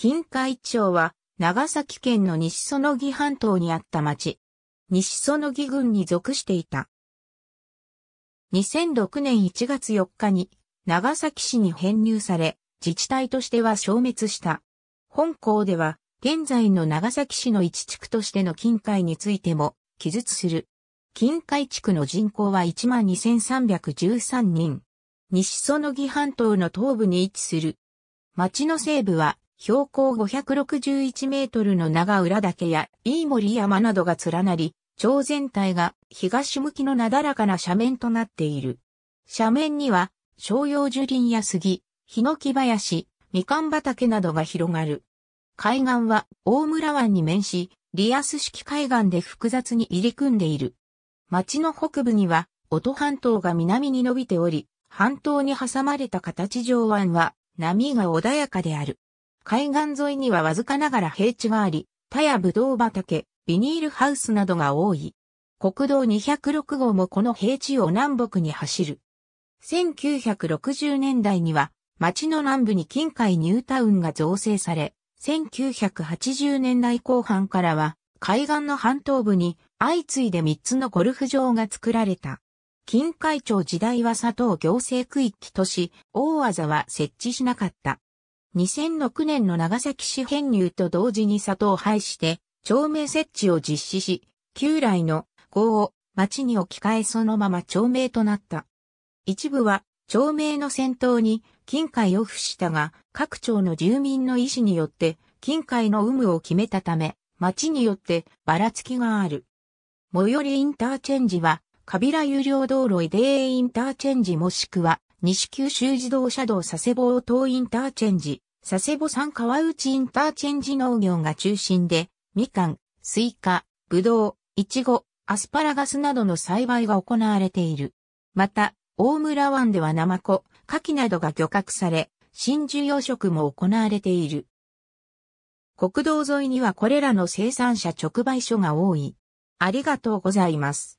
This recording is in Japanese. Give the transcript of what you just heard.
近海町は、長崎県の西園木半島にあった町。西園木郡に属していた。2006年1月4日に、長崎市に編入され、自治体としては消滅した。本校では、現在の長崎市の一地区としての近海についても、記述する。近海地区の人口は12,313人。西園木半島の東部に位置する。町の西部は標高561メートルの長浦岳や飯森山などが連なり、町全体が東向きのなだらかな斜面となっている。斜面には、商用樹林や杉、ヒノキ林、みかん畑などが広がる。海岸は大村湾に面し、リアス式海岸で複雑に入り組んでいる。町の北部には、音半島が南に伸びており、半島に挟まれた形上湾は波が穏やかである。海岸沿いにはわずかながら平地があり、田やぶどう畑、ビニールハウスなどが多い。国道206号もこの平地を南北に走る。1960年代には町の南部に近海ニュータウンが造成され、1980年代後半からは海岸の半島部に相次いで3つのゴルフ場が作られた。近海町時代は佐藤行政区域とし、大技は設置しなかった。2006年の長崎市編入と同時に里を廃して、町名設置を実施し、旧来の号を町に置き換えそのまま町名となった。一部は町名の先頭に近海を付したが、各町の住民の意思によって近海の有無を決めたため、町によってばらつきがある。最寄りインターチェンジは、カビラ有料道路イデーインターチェンジもしくは、西九州自動車道佐世保東インターチェンジ、佐世保産川内インターチェンジ農業が中心で、みかん、スイカ、ぶどう、いちご、アスパラガスなどの栽培が行われている。また、大村湾ではナマコ、カキなどが漁獲され、真珠養殖も行われている。国道沿いにはこれらの生産者直売所が多い。ありがとうございます。